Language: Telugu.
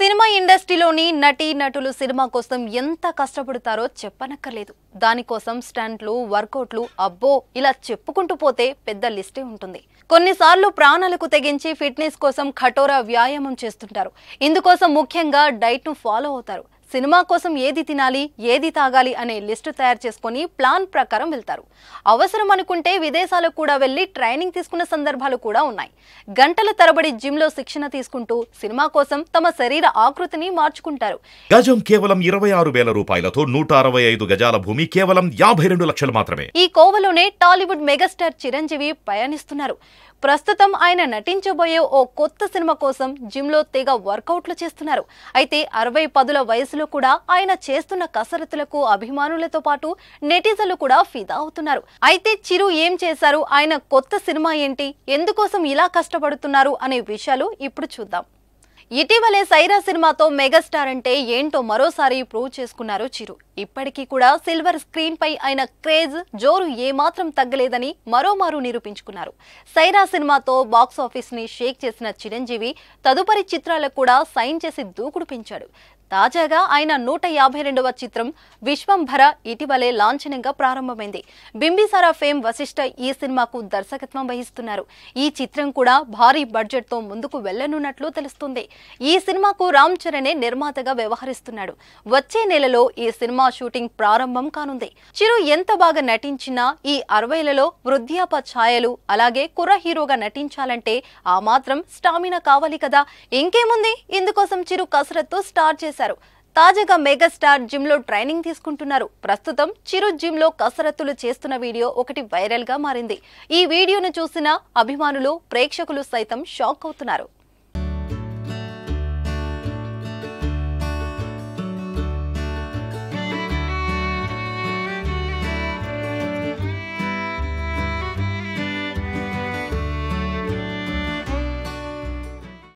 సినిమా ఇండస్ట్రీలోని నటి నటులు సినిమా కోసం ఎంత కష్టపడతారో చెప్పనక్కర్లేదు దానికోసం స్టంట్లు వర్కౌట్లు అబ్బో ఇలా చెప్పుకుంటూ పోతే పెద్ద లిస్టే ఉంటుంది కొన్నిసార్లు ప్రాణాలకు తెగించి ఫిట్నెస్ కోసం కఠోర వ్యాయామం చేస్తుంటారు ఇందుకోసం ముఖ్యంగా డైట్ను ఫాలో అవుతారు సినిమా కోసం ఏది తినాలి ఏది తాగాలి అనే లిస్టు తయారు చేసుకొని ప్లాన్ ప్రకారం వెళ్తారు అవసరం అనుకుంటే విదేశాలకు కూడా వెళ్ళి ట్రైనింగ్ తీసుకున్న సందర్భాలు కూడా ఉన్నాయి గంటల తరబడి జిమ్లో శిక్షణ తీసుకుంటూ సినిమా కోసం తమ శరీర ఆకృతిని మార్చుకుంటారు గజం కేవలం ఇరవై ఆరు వేల రూపాయలతో నూట అరవై ఐదు గజాల భూమి కేవలం యాభై రెండు లక్షలు మాత్రమే ఈ కోవలోనే టాలీవుడ్ మెగాస్టార్ చిరంజీవి పయనిస్తున్నారు ప్రస్తుతం ఆయన నటించబోయే ఓ కొత్త సినిమా కోసం జిమ్లో తెగ వర్కౌట్లు చేస్తున్నారు అయితే అరవై పదుల వయసులో కూడా ఆయన చేస్తున్న కసరత్తులకు అభిమానులతో పాటు నెటిజన్లు కూడా ఫిదా అవుతున్నారు అయితే చిరు ఏం చేశారు ఆయన కొత్త సినిమా ఏంటి ఎందుకోసం ఇలా కష్టపడుతున్నారు అనే విషయాలు ఇప్పుడు చూద్దాం ఇటీవలే సైరా సినిమాతో మెగాస్టార్ అంటే ఏంటో మరోసారి ప్రూవ్ చేసుకున్నారు చిరు ఇప్పటికీ కూడా సిల్వర్ స్క్రీన్ పై ఆయన క్రేజ్ జోరు ఏమాత్రం తగ్గలేదని మరోమారు నిరూపించుకున్నారు సైరా సినిమాతో బాక్స్ ఆఫీస్ ని షేక్ చేసిన చిరంజీవి తదుపరి చిత్రాలకు కూడా సైన్ చేసి దూకుడు పెంచాడు తాజాగా ఆయన నూట యాభై రెండవ చిత్రం విశ్వంభర ఇటీవలే లాంఛనంగా ప్రారంభమైంది బింబిసారా ఫేమ్ వశిష్ట ఈ సినిమాకు దర్శకత్వం వహిస్తున్నారు ఈ చిత్రం కూడా భారీ బడ్జెట్ తో ముందుకు వెళ్లనున్నట్లు తెలుస్తుంది ఈ సినిమాకు రామ్ చరణే నిర్మాతగా వ్యవహరిస్తున్నాడు వచ్చే నెలలో ఈ సినిమా సినిమా షూటింగ్ ప్రారంభం కానుంది చిరు ఎంత బాగా నటించినా ఈ అరవైలలో వృద్ధాప ఛాయలు అలాగే కుర్ర హీరోగా నటించాలంటే ఆ మాత్రం స్టామినా కావాలి కదా ఇంకేముంది ఇందుకోసం చిరు కసరత్తు స్టార్ట్ చేశారు తాజాగా మెగాస్టార్ జిమ్ లో ట్రైనింగ్ తీసుకుంటున్నారు ప్రస్తుతం చిరు జిమ్ లో కసరత్తులు చేస్తున్న వీడియో ఒకటి వైరల్ గా మారింది ఈ వీడియోను చూసిన అభిమానులు ప్రేక్షకులు సైతం షాక్ అవుతున్నారు